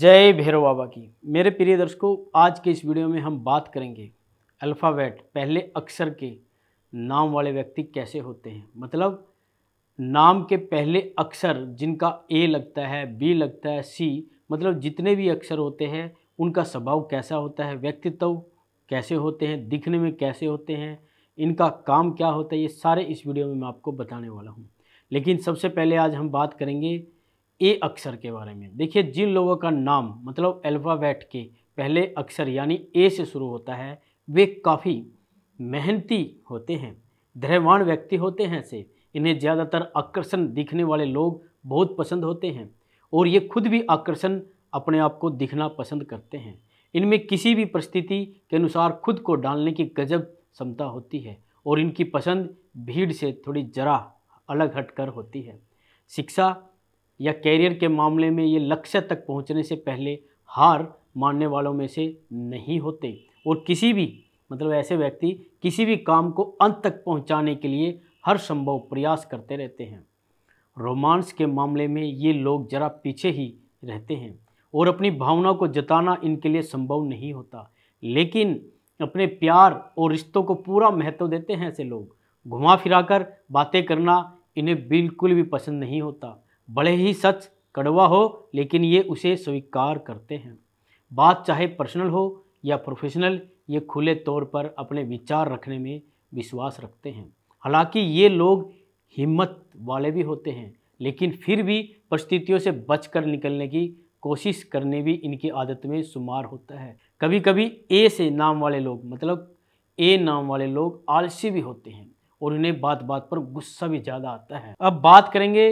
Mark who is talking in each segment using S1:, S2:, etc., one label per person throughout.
S1: जय भैरव बाबा की मेरे प्रिय दर्शकों आज के इस वीडियो में हम बात करेंगे अल्फ़ाबेट पहले अक्षर के नाम वाले व्यक्ति कैसे होते हैं मतलब नाम के पहले अक्षर जिनका ए लगता है बी लगता है सी मतलब जितने भी अक्षर होते हैं उनका स्वभाव कैसा होता है व्यक्तित्व कैसे होते हैं दिखने में कैसे होते हैं इनका काम क्या होता है ये सारे इस वीडियो में मैं आपको बताने वाला हूँ लेकिन सबसे पहले आज हम बात करेंगे ए अक्षर के बारे में देखिए जिन लोगों का नाम मतलब अल्फ़ाबेट के पहले अक्षर यानी ए से शुरू होता है वे काफ़ी मेहनती होते हैं धैर्यवान व्यक्ति होते हैं से इन्हें ज़्यादातर आकर्षण दिखने वाले लोग बहुत पसंद होते हैं और ये खुद भी आकर्षण अपने आप को दिखना पसंद करते हैं इनमें किसी भी परिस्थिति के अनुसार खुद को डालने की गजब क्षमता होती है और इनकी पसंद भीड़ से थोड़ी जरा अलग हटकर होती है शिक्षा या कैरियर के मामले में ये लक्ष्य तक पहुंचने से पहले हार मानने वालों में से नहीं होते और किसी भी मतलब ऐसे व्यक्ति किसी भी काम को अंत तक पहुंचाने के लिए हर संभव प्रयास करते रहते हैं रोमांस के मामले में ये लोग ज़रा पीछे ही रहते हैं और अपनी भावनाओं को जताना इनके लिए संभव नहीं होता लेकिन अपने प्यार और रिश्तों को पूरा महत्व देते हैं ऐसे लोग घुमा फिराकर बातें करना इन्हें बिल्कुल भी पसंद नहीं होता भले ही सच कड़वा हो लेकिन ये उसे स्वीकार करते हैं बात चाहे पर्सनल हो या प्रोफेशनल ये खुले तौर पर अपने विचार रखने में विश्वास रखते हैं हालांकि ये लोग हिम्मत वाले भी होते हैं लेकिन फिर भी परिस्थितियों से बचकर निकलने की कोशिश करने भी इनकी आदत में शुमार होता है कभी कभी ए से नाम वाले लोग मतलब ए नाम वाले लोग आलसी भी होते हैं और उन्हें बात बात पर गुस्सा भी ज़्यादा आता है अब बात करेंगे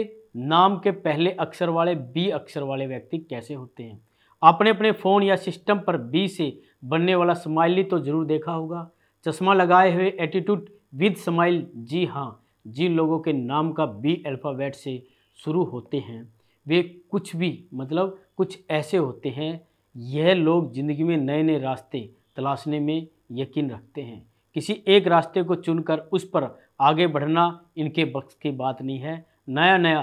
S1: नाम के पहले अक्षर वाले बी अक्षर वाले व्यक्ति कैसे होते हैं आपने अपने फ़ोन या सिस्टम पर बी से बनने वाला स्माइली तो ज़रूर देखा होगा चश्मा लगाए हुए एटीट्यूड विद स्माइल जी हाँ जिन लोगों के नाम का बी अल्फ़ाबेट से शुरू होते हैं वे कुछ भी मतलब कुछ ऐसे होते हैं यह लोग ज़िंदगी में नए नए रास्ते तलाशने में यकीन रखते हैं किसी एक रास्ते को चुनकर उस पर आगे बढ़ना इनके बक्स की बात नहीं है नया नया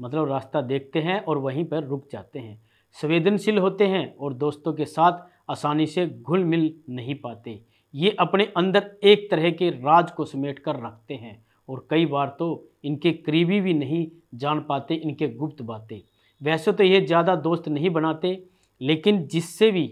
S1: मतलब रास्ता देखते हैं और वहीं पर रुक जाते हैं संवेदनशील होते हैं और दोस्तों के साथ आसानी से घुल मिल नहीं पाते ये अपने अंदर एक तरह के राज को समेट कर रखते हैं और कई बार तो इनके करीबी भी नहीं जान पाते इनके गुप्त बातें वैसे तो ये ज़्यादा दोस्त नहीं बनाते लेकिन जिससे भी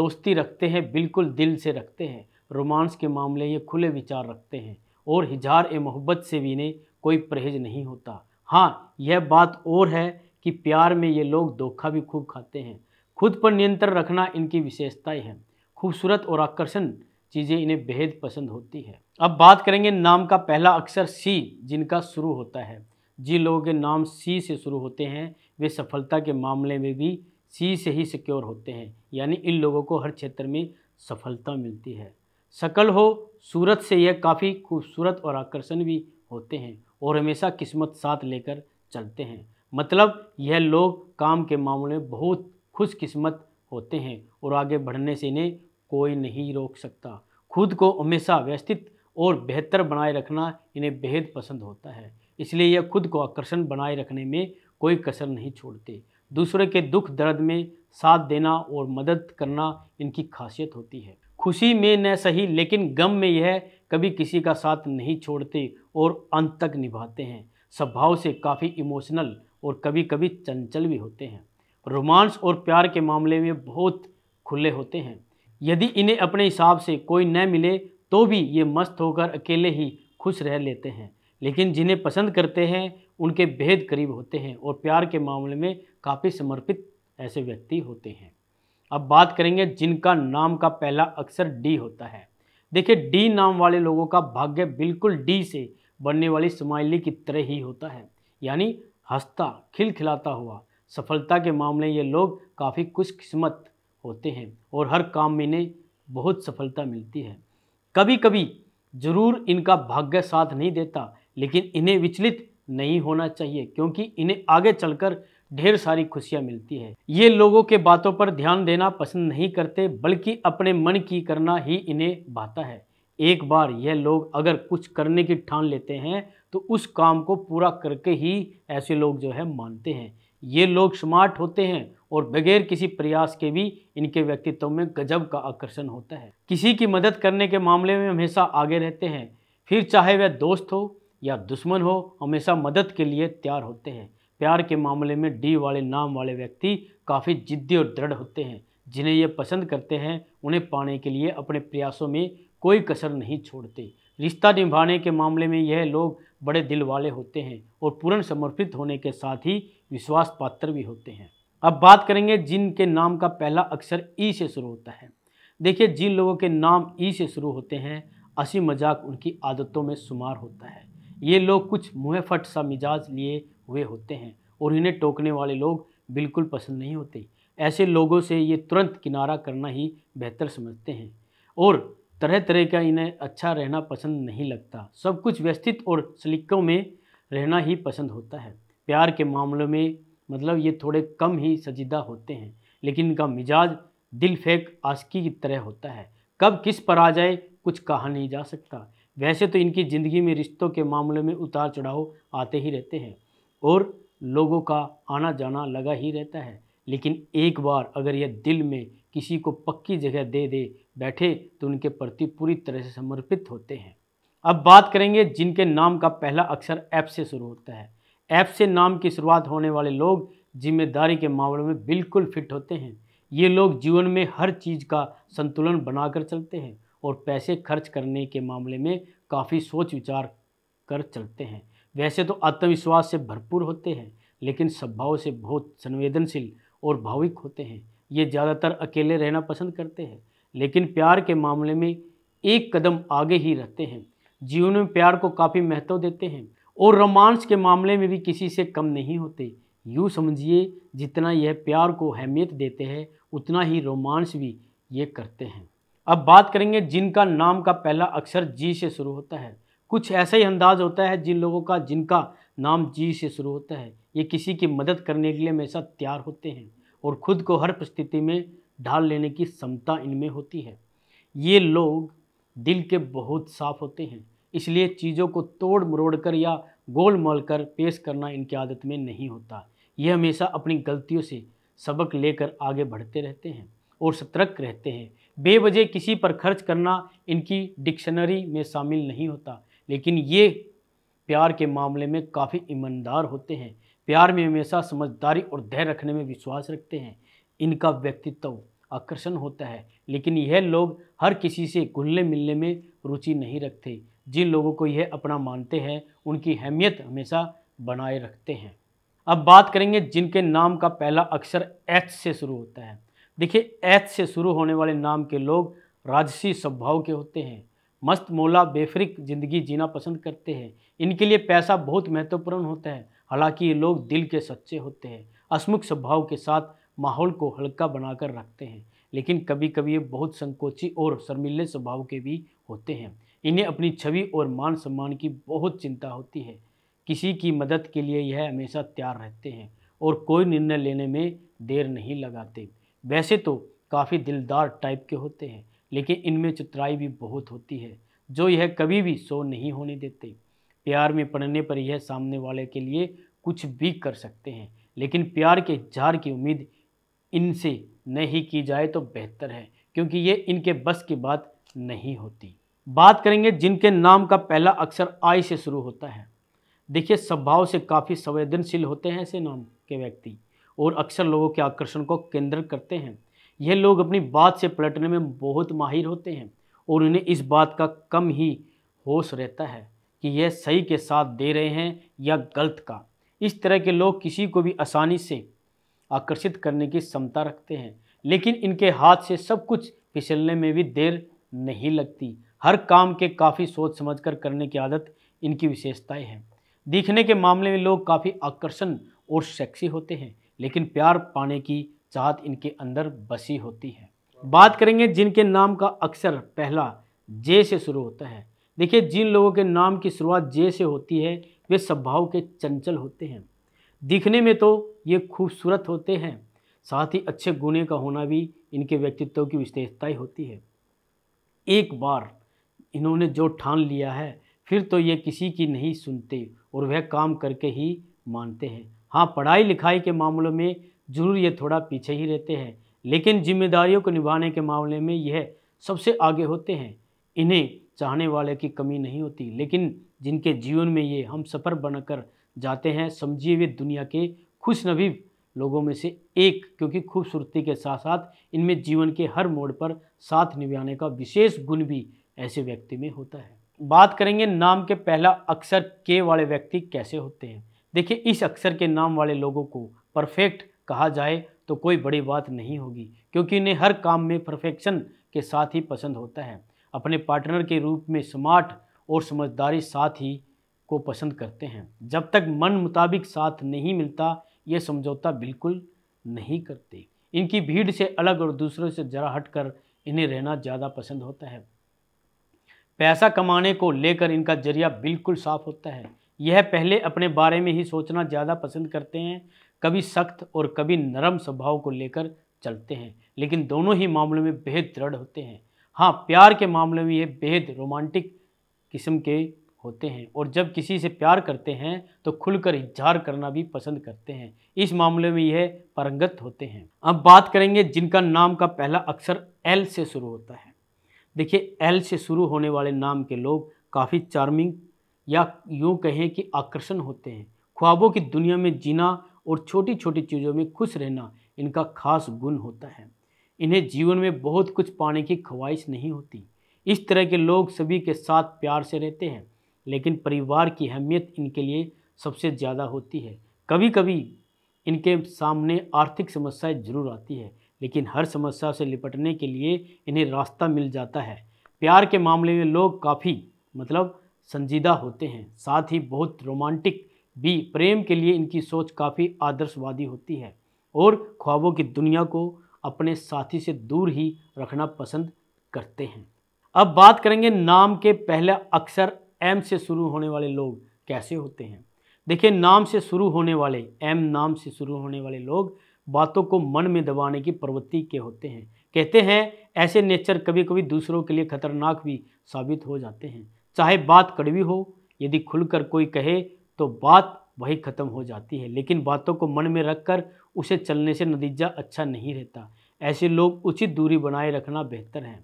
S1: दोस्ती रखते हैं बिल्कुल दिल से रखते हैं रोमांस के मामले ये खुले विचार रखते हैं और हिजार ए मोहब्बत से भी इन्हें कोई परहेज नहीं होता हाँ यह बात और है कि प्यार में ये लोग धोखा भी खूब खाते हैं खुद पर नियंत्रण रखना इनकी विशेषताएं हैं खूबसूरत और आकर्षण चीज़ें इन्हें बेहद पसंद होती है अब बात करेंगे नाम का पहला अक्षर सी जिनका शुरू होता है जिन लोगों के नाम सी से शुरू होते हैं वे सफलता के मामले में भी सी से ही सिक्योर होते हैं यानी इन लोगों को हर क्षेत्र में सफलता मिलती है सकल हो सूरत से यह काफ़ी खूबसूरत और आकर्षण भी होते हैं और हमेशा किस्मत साथ लेकर चलते हैं मतलब यह लोग काम के मामले में बहुत खुशकिस्मत होते हैं और आगे बढ़ने से इन्हें कोई नहीं रोक सकता खुद को हमेशा व्यवस्थित और बेहतर बनाए रखना इन्हें बेहद पसंद होता है इसलिए यह खुद को आकर्षण बनाए रखने में कोई कसर नहीं छोड़ते दूसरे के दुख दर्द में साथ देना और मदद करना इनकी खासियत होती है खुशी में न सही लेकिन गम में यह कभी किसी का साथ नहीं छोड़ते और अंत तक निभाते हैं स्वभाव से काफ़ी इमोशनल और कभी कभी चंचल भी होते हैं रोमांस और प्यार के मामले में बहुत खुले होते हैं यदि इन्हें अपने हिसाब से कोई न मिले तो भी ये मस्त होकर अकेले ही खुश रह लेते हैं लेकिन जिन्हें पसंद करते हैं उनके बेहद करीब होते हैं और प्यार के मामले में काफ़ी समर्पित ऐसे व्यक्ति होते हैं अब बात करेंगे जिनका नाम का पहला अक्षर डी होता है देखिए डी नाम वाले लोगों का भाग्य बिल्कुल डी से बनने वाली स्माइली की तरह ही होता है यानी हंसता खिलखिलाता हुआ सफलता के मामले ये लोग काफ़ी खुशकिस्मत होते हैं और हर काम में इन्हें बहुत सफलता मिलती है कभी कभी ज़रूर इनका भाग्य साथ नहीं देता लेकिन इन्हें विचलित नहीं होना चाहिए क्योंकि इन्हें आगे चलकर ढेर सारी खुशियाँ मिलती है ये लोगों के बातों पर ध्यान देना पसंद नहीं करते बल्कि अपने मन की करना ही इन्हें भाता है एक बार यह लोग अगर कुछ करने की ठान लेते हैं तो उस काम को पूरा करके ही ऐसे लोग जो है मानते हैं ये लोग स्मार्ट होते हैं और बगैर किसी प्रयास के भी इनके व्यक्तित्व में गजब का आकर्षण होता है किसी की मदद करने के मामले में हमेशा आगे रहते हैं फिर चाहे वह दोस्त हो या दुश्मन हो हमेशा मदद के लिए तैयार होते हैं प्यार के मामले में डी वाले नाम वाले व्यक्ति काफ़ी जिद्दी और दृढ़ होते हैं जिन्हें ये पसंद करते हैं उन्हें पाने के लिए अपने प्रयासों में कोई कसर नहीं छोड़ते रिश्ता निभाने के मामले में यह लोग बड़े दिल वाले होते हैं और पूर्ण समर्पित होने के साथ ही विश्वास पात्र भी होते हैं अब बात करेंगे जिनके नाम का पहला अक्षर ई से शुरू होता है देखिए जिन लोगों के नाम ई से शुरू होते हैं असी मजाक उनकी आदतों में शुमार होता है ये लोग कुछ मुँह फट सा मिजाज लिए हुए होते हैं और इन्हें टोकने वाले लोग बिल्कुल पसंद नहीं होते ऐसे लोगों से ये तुरंत किनारा करना ही बेहतर समझते हैं और तरह तरह का इन्हें अच्छा रहना पसंद नहीं लगता सब कुछ व्यस्थित और सलीकों में रहना ही पसंद होता है प्यार के मामलों में मतलब ये थोड़े कम ही सजीदा होते हैं लेकिन इनका मिजाज दिल फेंक आसकी की तरह होता है कब किस पर आ जाए कुछ कहा नहीं जा सकता वैसे तो इनकी ज़िंदगी में रिश्तों के मामले में उतार चढ़ाव आते ही रहते हैं और लोगों का आना जाना लगा ही रहता है लेकिन एक बार अगर यह दिल में किसी को पक्की जगह दे दे बैठे तो उनके प्रति पूरी तरह से समर्पित होते हैं अब बात करेंगे जिनके नाम का पहला अक्षर ऐप से शुरू होता है ऐप से नाम की शुरुआत होने वाले लोग जिम्मेदारी के मामलों में बिल्कुल फिट होते हैं ये लोग जीवन में हर चीज़ का संतुलन बनाकर चलते हैं और पैसे खर्च करने के मामले में काफ़ी सोच विचार कर चलते हैं वैसे तो आत्मविश्वास से भरपूर होते हैं लेकिन स्वभाव से बहुत संवेदनशील और भाविक होते हैं ये ज़्यादातर अकेले रहना पसंद करते हैं लेकिन प्यार के मामले में एक कदम आगे ही रहते हैं जीवन में प्यार को काफ़ी महत्व देते हैं और रोमांस के मामले में भी किसी से कम नहीं होते यूँ समझिए जितना यह प्यार को अहमियत देते हैं उतना ही रोमांस भी ये करते हैं अब बात करेंगे जिनका नाम का पहला अक्षर जी से शुरू होता है कुछ ऐसा ही अंदाज होता है जिन लोगों का जिनका नाम जी से शुरू होता है ये किसी की मदद करने के लिए हमेशा तैयार होते हैं और खुद को हर परिस्थिति में ढाल लेने की क्षमता इनमें होती है ये लोग दिल के बहुत साफ होते हैं इसलिए चीज़ों को तोड़ मरोड़ कर या गोल मोल कर पेश करना इनकी आदत में नहीं होता ये हमेशा अपनी गलतियों से सबक लेकर आगे बढ़ते रहते हैं और सतर्क रहते हैं बेवजह किसी पर खर्च करना इनकी डिक्शनरी में शामिल नहीं होता लेकिन ये प्यार के मामले में काफ़ी ईमानदार होते हैं प्यार में हमेशा समझदारी और धैर्य रखने में विश्वास रखते हैं इनका व्यक्तित्व आकर्षण होता है लेकिन यह लोग हर किसी से घुलने मिलने में रुचि नहीं रखते जिन लोगों को यह अपना मानते हैं उनकी अहमियत हमेशा बनाए रखते हैं अब बात करेंगे जिनके नाम का पहला अक्षर एच से शुरू होता है देखिए एच से शुरू होने वाले नाम के लोग राजसी स्वभाव के होते हैं मस्त मौला बेफरिक ज़िंदगी जीना पसंद करते हैं इनके लिए पैसा बहुत महत्वपूर्ण होता है हालांकि ये लोग दिल के सच्चे होते हैं असमुख स्वभाव के साथ माहौल को हल्का बनाकर रखते हैं लेकिन कभी कभी ये बहुत संकोची और शर्मिले स्वभाव के भी होते हैं इन्हें अपनी छवि और मान सम्मान की बहुत चिंता होती है किसी की मदद के लिए यह हमेशा तैयार रहते हैं और कोई निर्णय लेने में देर नहीं लगाते वैसे तो काफ़ी दिलदार टाइप के होते हैं लेकिन इनमें चतुराई भी बहुत होती है जो यह कभी भी सो नहीं होने देते प्यार में पढ़ने पर यह सामने वाले के लिए कुछ भी कर सकते हैं लेकिन प्यार के जार की उम्मीद इनसे नहीं की जाए तो बेहतर है क्योंकि ये इनके बस की बात नहीं होती बात करेंगे जिनके नाम का पहला अक्षर आई से शुरू होता है देखिए स्वभाव से काफ़ी संवेदनशील होते हैं ऐसे नाम के व्यक्ति और अक्सर लोगों के आकर्षण को केंद्र करते हैं यह लोग अपनी बात से पलटने में बहुत माहिर होते हैं और उन्हें इस बात का कम ही होश रहता है कि यह सही के साथ दे रहे हैं या गलत का इस तरह के लोग किसी को भी आसानी से आकर्षित करने की क्षमता रखते हैं लेकिन इनके हाथ से सब कुछ फिसलने में भी देर नहीं लगती हर काम के काफ़ी सोच समझ कर करने की आदत इनकी विशेषताएं हैं दिखने के मामले में लोग काफ़ी आकर्षण और सेक्सी होते हैं लेकिन प्यार पाने की चाहत इनके अंदर बसी होती है बात करेंगे जिनके नाम का अक्सर पहला जे से शुरू होता है देखिए जिन लोगों के नाम की शुरुआत जे से होती है वे स्वभाव के चंचल होते हैं दिखने में तो ये खूबसूरत होते हैं साथ ही अच्छे गुने का होना भी इनके व्यक्तित्व की विशेषता ही होती है एक बार इन्होंने जो ठान लिया है फिर तो ये किसी की नहीं सुनते और वह काम करके ही मानते हैं हाँ पढ़ाई लिखाई के मामलों में जरूर ये थोड़ा पीछे ही रहते हैं लेकिन जिम्मेदारियों को निभाने के मामले में यह सबसे आगे होते हैं इन्हें चाहने वाले की कमी नहीं होती लेकिन जिनके जीवन में ये हम सफ़र बनकर जाते हैं समझिए वे दुनिया के खुशनबीब लोगों में से एक क्योंकि खूबसूरती के साथ साथ इनमें जीवन के हर मोड़ पर साथ निभाने का विशेष गुण भी ऐसे व्यक्ति में होता है बात करेंगे नाम के पहला अक्षर के वाले व्यक्ति कैसे होते हैं देखिए इस अक्षर के नाम वाले लोगों को परफेक्ट कहा जाए तो कोई बड़ी बात नहीं होगी क्योंकि इन्हें हर काम में परफेक्शन के साथ ही पसंद होता है अपने पार्टनर के रूप में स्मार्ट और समझदारी साथ ही को पसंद करते हैं जब तक मन मुताबिक साथ नहीं मिलता ये समझौता बिल्कुल नहीं करते इनकी भीड़ से अलग और दूसरों से जरा हट कर इन्हें रहना ज़्यादा पसंद होता है पैसा कमाने को लेकर इनका जरिया बिल्कुल साफ होता है यह पहले अपने बारे में ही सोचना ज़्यादा पसंद करते हैं कभी सख्त और कभी नरम स्वभाव को लेकर चलते हैं लेकिन दोनों ही मामलों में बेहद दृढ़ होते हैं हाँ प्यार के मामले में ये बेहद रोमांटिक किस्म के होते हैं और जब किसी से प्यार करते हैं तो खुलकर इजहार करना भी पसंद करते हैं इस मामले में यह परंगत होते हैं अब बात करेंगे जिनका नाम का पहला अक्षर एल से शुरू होता है देखिए एल से शुरू होने वाले नाम के लोग काफ़ी चार्मिंग या यूँ कहें कि आकर्षण होते हैं ख्वाबों की दुनिया में जीना और छोटी छोटी चीज़ों में खुश रहना इनका खास गुण होता है इन्हें जीवन में बहुत कुछ पाने की ख्वाहिश नहीं होती इस तरह के लोग सभी के साथ प्यार से रहते हैं लेकिन परिवार की अहमियत इनके लिए सबसे ज़्यादा होती है कभी कभी इनके सामने आर्थिक समस्याएं जरूर आती है लेकिन हर समस्या से निपटने के लिए इन्हें रास्ता मिल जाता है प्यार के मामले में लोग काफ़ी मतलब संजीदा होते हैं साथ ही बहुत रोमांटिक भी प्रेम के लिए इनकी सोच काफ़ी आदर्शवादी होती है और ख्वाबों की दुनिया को अपने साथी से दूर ही रखना पसंद करते हैं अब बात करेंगे नाम के पहले अक्सर एम से शुरू होने वाले लोग कैसे होते हैं देखिए नाम से शुरू होने वाले एम नाम से शुरू होने वाले लोग बातों को मन में दबाने की प्रवृत्ति के होते हैं कहते हैं ऐसे नेचर कभी कभी दूसरों के लिए खतरनाक भी साबित हो जाते हैं चाहे बात कड़वी हो यदि खुलकर कोई कहे तो बात वही ख़त्म हो जाती है लेकिन बातों को मन में रख कर उसे चलने से नतीजा अच्छा नहीं रहता ऐसे लोग उचित दूरी बनाए रखना बेहतर है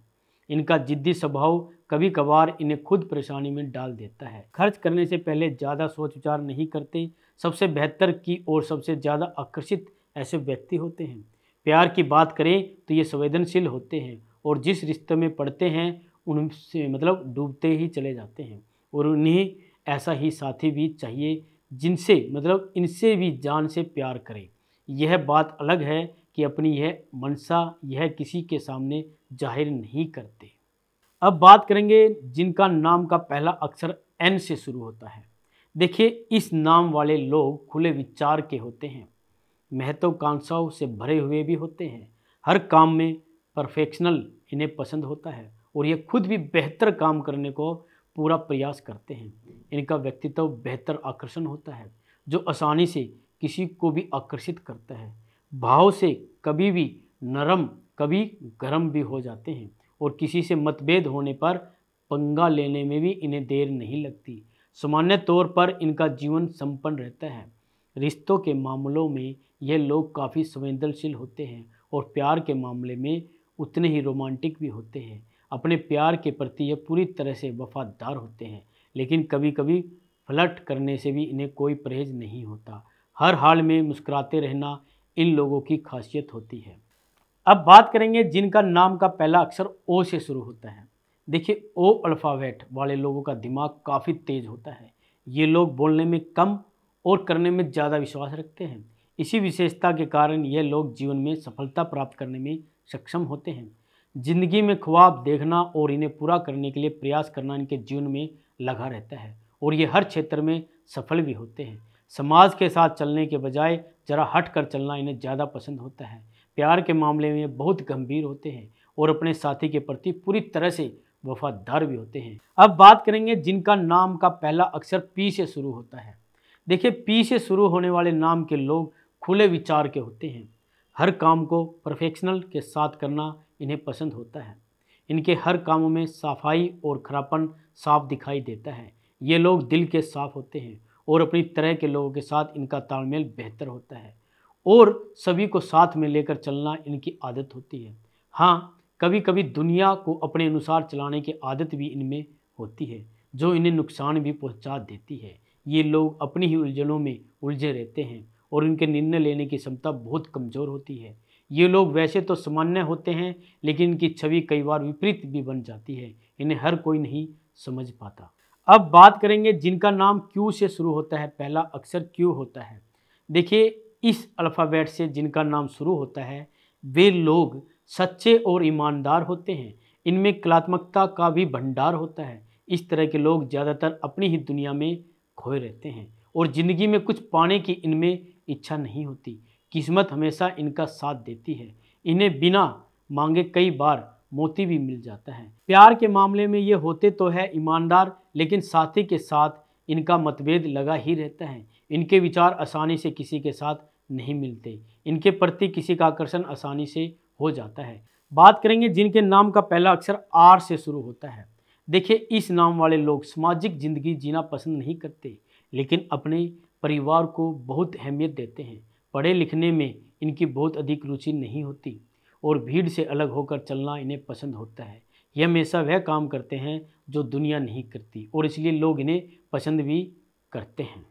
S1: इनका जिद्दी स्वभाव कभी कभार इन्हें खुद परेशानी में डाल देता है खर्च करने से पहले ज़्यादा सोच विचार नहीं करते सबसे बेहतर की और सबसे ज़्यादा आकर्षित ऐसे व्यक्ति होते हैं प्यार की बात करें तो ये संवेदनशील होते हैं और जिस रिश्ते में पड़ते हैं उनसे मतलब डूबते ही चले जाते हैं और उन्हीं ऐसा ही साथी भी चाहिए जिनसे मतलब इनसे भी जान से प्यार करें यह बात अलग है कि अपनी यह मनसा यह किसी के सामने जाहिर नहीं करते अब बात करेंगे जिनका नाम का पहला अक्षर एन से शुरू होता है देखिए इस नाम वाले लोग खुले विचार के होते हैं महत्वाकांक्षाओं से भरे हुए भी होते हैं हर काम में परफेक्शनल इन्हें पसंद होता है और ये खुद भी बेहतर काम करने को पूरा प्रयास करते हैं इनका व्यक्तित्व बेहतर आकर्षण होता है जो आसानी से किसी को भी आकर्षित करता है भाव से कभी भी नरम कभी गर्म भी हो जाते हैं और किसी से मतभेद होने पर पंगा लेने में भी इन्हें देर नहीं लगती सामान्य तौर पर इनका जीवन संपन्न रहता है रिश्तों के मामलों में यह लोग काफ़ी संवेदनशील होते हैं और प्यार के मामले में उतने ही रोमांटिक भी होते हैं अपने प्यार के प्रति यह पूरी तरह से वफादार होते हैं लेकिन कभी कभी फ्लट करने से भी इन्हें कोई परहेज नहीं होता हर हाल में मुस्कुराते रहना इन लोगों की खासियत होती है अब बात करेंगे जिनका नाम का पहला अक्षर ओ से शुरू होता है देखिए ओ अल्फ़ावेट वाले लोगों का दिमाग काफ़ी तेज़ होता है ये लोग बोलने में कम और करने में ज़्यादा विश्वास रखते हैं इसी विशेषता के कारण ये लोग जीवन में सफलता प्राप्त करने में सक्षम होते हैं ज़िंदगी में ख्वाब देखना और इन्हें पूरा करने के लिए प्रयास करना इनके जीवन में लगा रहता है और ये हर क्षेत्र में सफल भी होते हैं समाज के साथ चलने के बजाय ज़रा हट कर चलना इन्हें ज़्यादा पसंद होता है प्यार के मामले में ये बहुत गंभीर होते हैं और अपने साथी के प्रति पूरी तरह से वफादार भी होते हैं अब बात करेंगे जिनका नाम का पहला अक्षर पी से शुरू होता है देखिए पी से शुरू होने वाले नाम के लोग खुले विचार के होते हैं हर काम को प्रोफेशनल के साथ करना इन्हें पसंद होता है इनके हर कामों में सफाई और खरापन साफ दिखाई देता है ये लोग दिल के साफ होते हैं और अपनी तरह के लोगों के साथ इनका तालमेल बेहतर होता है और सभी को साथ में लेकर चलना इनकी आदत होती है हाँ कभी कभी दुनिया को अपने अनुसार चलाने की आदत भी इनमें होती है जो इन्हें नुकसान भी पहुँचा देती है ये लोग अपनी ही उलझनों में उलझे रहते हैं और इनके निर्णय लेने की क्षमता बहुत कमज़ोर होती है ये लोग वैसे तो सामान्य होते हैं लेकिन इनकी छवि कई बार विपरीत भी बन जाती है इन्हें हर कोई नहीं समझ पाता अब बात करेंगे जिनका नाम क्यू से शुरू होता है पहला अक्षर क्यू होता है देखिए इस अल्फ़ाबेट से जिनका नाम शुरू होता है वे लोग सच्चे और ईमानदार होते हैं इनमें कलात्मकता का भी भंडार होता है इस तरह के लोग ज़्यादातर अपनी ही दुनिया में खोए रहते हैं और ज़िंदगी में कुछ पाने की इनमें इच्छा नहीं होती किस्मत हमेशा इनका साथ देती है इन्हें बिना मांगे कई बार मोती भी मिल जाता है प्यार के मामले में ये होते तो है ईमानदार लेकिन साथी के साथ इनका मतभेद लगा ही रहता है इनके विचार आसानी से किसी के साथ नहीं मिलते इनके प्रति किसी का आकर्षण आसानी से हो जाता है बात करेंगे जिनके नाम का पहला अक्षर आर से शुरू होता है देखिए इस नाम वाले लोग सामाजिक जिंदगी जीना पसंद नहीं करते लेकिन अपने परिवार को बहुत अहमियत देते हैं पढ़े लिखने में इनकी बहुत अधिक रुचि नहीं होती और भीड़ से अलग होकर चलना इन्हें पसंद होता है ये हमेशा वह काम करते हैं जो दुनिया नहीं करती और इसलिए लोग इन्हें पसंद भी करते हैं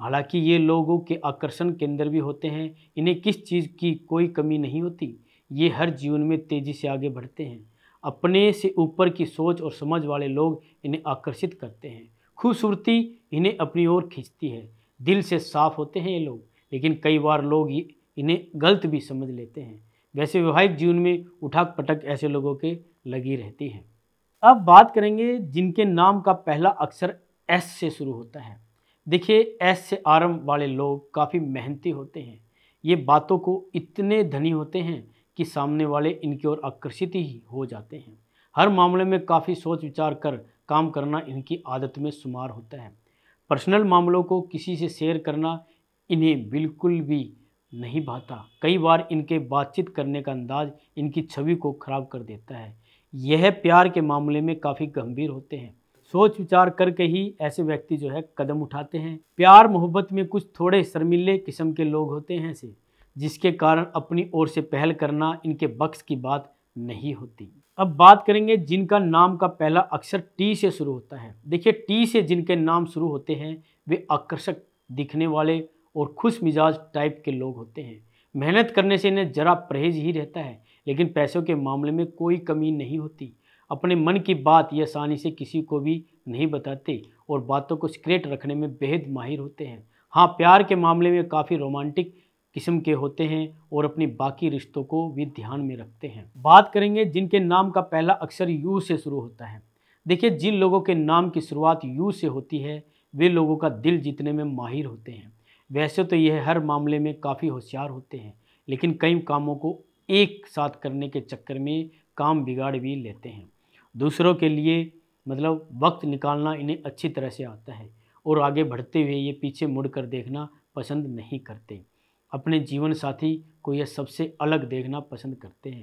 S1: हालांकि ये लोगों के आकर्षण केंद्र भी होते हैं इन्हें किस चीज़ की कोई कमी नहीं होती ये हर जीवन में तेज़ी से आगे बढ़ते हैं अपने से ऊपर की सोच और समझ वाले लोग इन्हें आकर्षित करते हैं खूबसूरती इन्हें अपनी ओर खींचती है दिल से साफ होते हैं ये लोग लेकिन कई बार लोग इन्हें गलत भी समझ लेते हैं वैसे वैवाहिक जीवन में उठाक पटक ऐसे लोगों के लगी रहती है अब बात करेंगे जिनके नाम का पहला अक्षर एस से शुरू होता है देखिए एस से आरंभ वाले लोग काफ़ी मेहनती होते हैं ये बातों को इतने धनी होते हैं कि सामने वाले इनकी ओर आकर्षित ही हो जाते हैं हर मामले में काफ़ी सोच विचार कर काम करना इनकी आदत में शुमार होता है पर्सनल मामलों को किसी से शेयर करना इन्हें बिल्कुल भी नहीं भाता कई बार इनके बातचीत करने का अंदाज इनकी छवि को खराब कर देता है यह प्यार के मामले में काफ़ी गंभीर होते हैं सोच विचार करके ही ऐसे व्यक्ति जो है कदम उठाते हैं प्यार मोहब्बत में कुछ थोड़े शर्मिले किस्म के लोग होते हैं ऐसे जिसके कारण अपनी ओर से पहल करना इनके बक्स की बात नहीं होती अब बात करेंगे जिनका नाम का पहला अक्षर टी से शुरू होता है देखिए टी से जिनके नाम शुरू होते हैं वे आकर्षक दिखने वाले और खुश मिजाज टाइप के लोग होते हैं मेहनत करने से इन्हें ज़रा परहेज ही रहता है लेकिन पैसों के मामले में कोई कमी नहीं होती अपने मन की बात ये आसानी से किसी को भी नहीं बताते और बातों को सिक्रेट रखने में बेहद माहिर होते हैं हाँ प्यार के मामले में काफ़ी रोमांटिक किस्म के होते हैं और अपनी बाकी रिश्तों को भी ध्यान में रखते हैं बात करेंगे जिनके नाम का पहला अक्षर यू से शुरू होता है देखिए जिन लोगों के नाम की शुरुआत यू से होती है वे लोगों का दिल जीतने में माहिर होते हैं वैसे तो यह हर मामले में काफ़ी होशियार होते हैं लेकिन कई कामों को एक साथ करने के चक्कर में काम बिगाड़ भी लेते हैं दूसरों के लिए मतलब वक्त निकालना इन्हें अच्छी तरह से आता है और आगे बढ़ते हुए ये पीछे मुड़ कर देखना पसंद नहीं करते अपने जीवन साथी को यह सबसे अलग देखना पसंद करते हैं